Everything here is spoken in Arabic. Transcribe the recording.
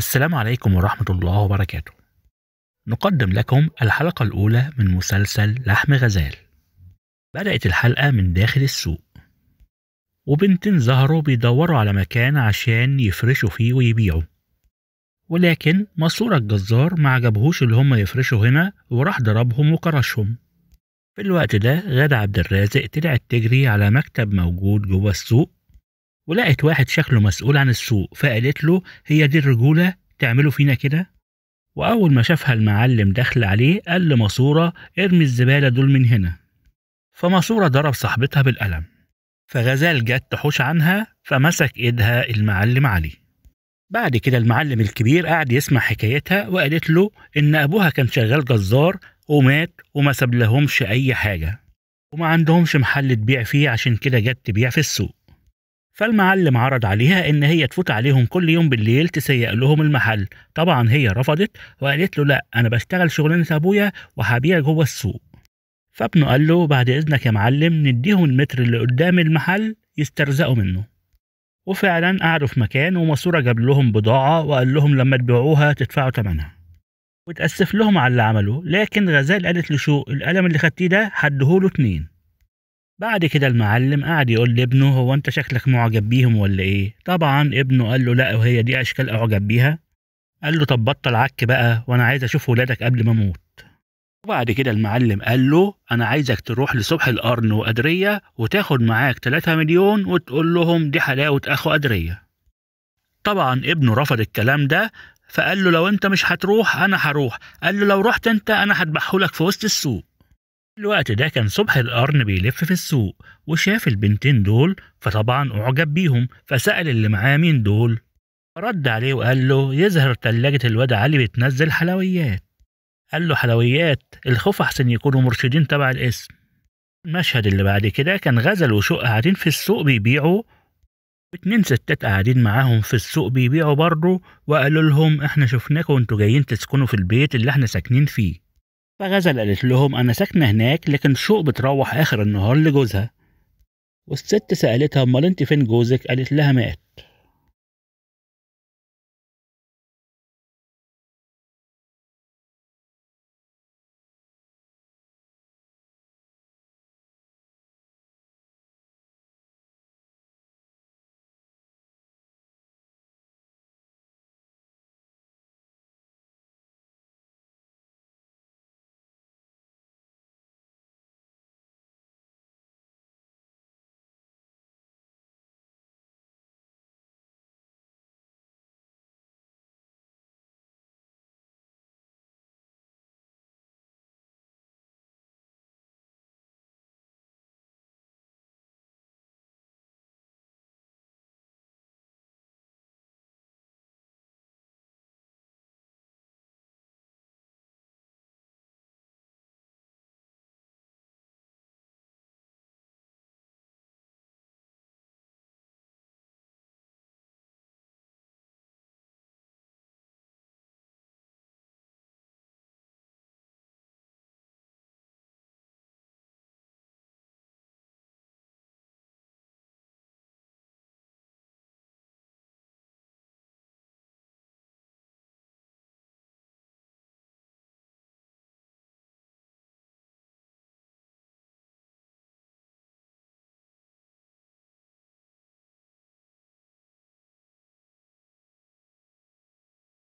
السلام عليكم ورحمة الله وبركاته. نقدم لكم الحلقة الأولى من مسلسل لحم غزال. بدأت الحلقة من داخل السوق. وبنتين ظهروا بيدوروا على مكان عشان يفرشوا فيه ويبيعوا. ولكن ماسورة الجزار ما عجبهوش اللي هما يفرشوا هنا وراح ضربهم وكرشهم. في الوقت ده غادة عبد الرازق طلعت تجري على مكتب موجود جوه السوق ولقت واحد شكله مسؤول عن السوق فقالت له هي دي الرجولة تعملوا فينا كده وأول ما شافها المعلم داخل عليه قال لماسورة ارمي الزبالة دول من هنا فماسورة ضرب صاحبتها بالقلم فغزال جت تحوش عنها فمسك ايدها المعلم علي بعد كده المعلم الكبير قعد يسمع حكايتها وقالت له إن أبوها كان شغال جزار ومات وما ساب لهمش أي حاجة وما عندهمش محل تبيع فيه عشان كده جت تبيع في السوق فالمعلم عرض عليها إن هي تفوت عليهم كل يوم بالليل تسيق لهم المحل طبعا هي رفضت وقالت له لأ أنا بشتغل شغلانة أبويا وهبيع جوه السوق فابنه قال له بعد إذنك يا معلم نديهم المتر اللي قدام المحل يسترزقوا منه وفعلا قعدوا في مكان وماسورة جاب لهم بضاعة وقال لهم لما تبيعوها تدفعوا ثمنها وتأسف لهم على اللي عملوه لكن غزال قالت لشوق القلم اللي خدتيه ده حدهوله اتنين بعد كده المعلم قعد يقول لابنه هو انت شكلك معجب بيهم ولا ايه طبعا ابنه قال له لا وهي دي اشكال اعجب بيها قال له طب بطل عك بقى وانا عايز اشوف ولادك قبل ما اموت وبعد كده المعلم قال له انا عايزك تروح لصبح القرن وأدرية وتاخد معاك 3 مليون وتقول لهم دي حلاوة اخو أدرية طبعا ابنه رفض الكلام ده فقال له لو انت مش هتروح انا هروح قال له لو رحت انت انا هذبحهولك في وسط السوق الوقت ده كان صبح القرن بيلف في السوق وشاف البنتين دول فطبعا أعجب بيهم فسأل اللي معاه مين دول رد عليه وقال له يظهر تلاجة الواد علي بتنزل حلويات قال له حلويات الخوف أحسن يكونوا مرشدين تبع الاسم المشهد اللي بعد كده كان غزل وشوق قاعدين في السوق بيبيعوا اتنين ستات قاعدين معاهم في السوق بيبيعوا برضه وقالوا لهم احنا شفناكم وانتوا جايين تسكنوا في البيت اللي احنا ساكنين فيه فغزل قالت لهم أنا ساكنة هناك لكن شوق بتروح آخر النهار لجوزها والست سألتها أمال أنت فين جوزك؟ قالت لها مات